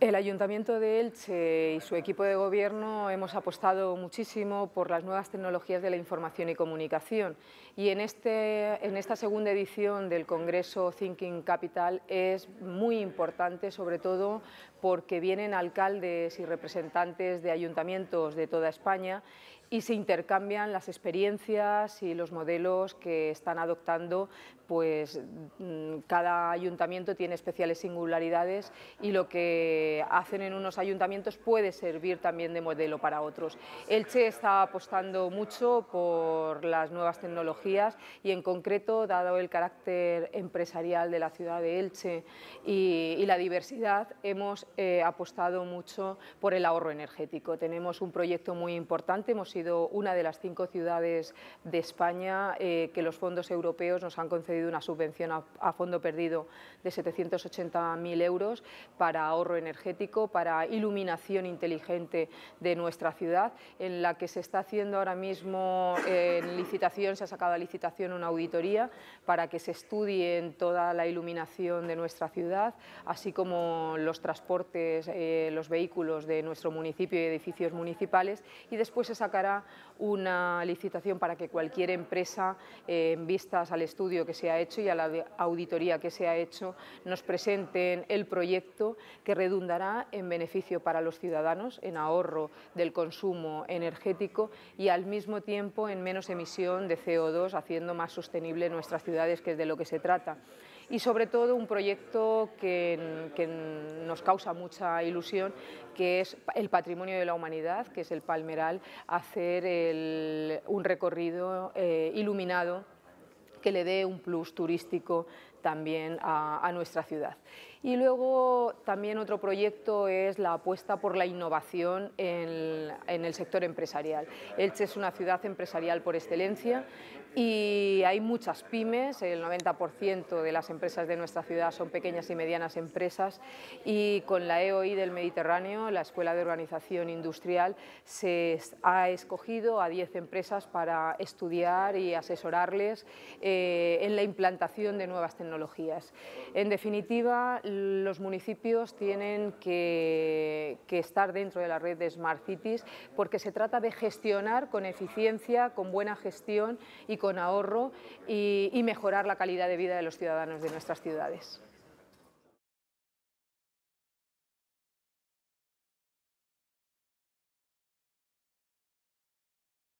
El Ayuntamiento de Elche y su equipo de gobierno hemos apostado muchísimo por las nuevas tecnologías de la información y comunicación y en, este, en esta segunda edición del Congreso Thinking Capital es muy importante sobre todo porque vienen alcaldes y representantes de ayuntamientos de toda España y se intercambian las experiencias y los modelos que están adoptando, pues mm, cada ayuntamiento tiene especiales singularidades y lo que hacen en unos ayuntamientos puede servir también de modelo para otros. Elche está apostando mucho por las nuevas tecnologías y en concreto, dado el carácter empresarial de la ciudad de Elche y, la diversidad, hemos eh, apostado mucho por el ahorro energético. Tenemos un proyecto muy importante, sido una de las cinco ciudades de España eh, que los fondos europeos nos han concedido una subvención a, fondo perdido de 780.000 euros para ahorro energético, para iluminación inteligente de nuestra ciudad, en la que se está haciendo ahora mismo en licitación, se ha sacado a licitación una auditoría para que se estudie toda la iluminación de nuestra ciudad, así como los transportes, eh, los vehículos de nuestro municipio y edificios municipales, y después se sacará una licitación para que cualquier empresa, eh, en vistas al estudio que se ha hecho y a la auditoría que se ha hecho, nos presenten el proyecto que redundará en beneficio para los ciudadanos, en ahorro del consumo energético y al mismo tiempo en menos emisión de CO2, haciendo más sostenible nuestras ciudades, que es de lo que se trata y sobre todo un proyecto que, nos causa mucha ilusión, que es el patrimonio de la humanidad, que es el palmeral, hacer un recorrido eh, iluminado que le dé un plus turístico también a, nuestra ciudad. Y luego también otro proyecto es la apuesta por la innovación en, el, sector empresarial. Elche es una ciudad empresarial por excelencia y hay muchas pymes, el 90% de las empresas de nuestra ciudad son pequeñas y medianas empresas y con la EOI del Mediterráneo, la Escuela de Organización Industrial, se ha escogido a 10 empresas para estudiar y asesorarles eh, en la implantación de nuevas tecnologías tecnologías. En definitiva, los municipios tienen que, estar dentro de la red de Smart Cities porque se trata de gestionar con eficiencia, con buena gestión y con ahorro y mejorar la calidad de vida de los ciudadanos de nuestras ciudades.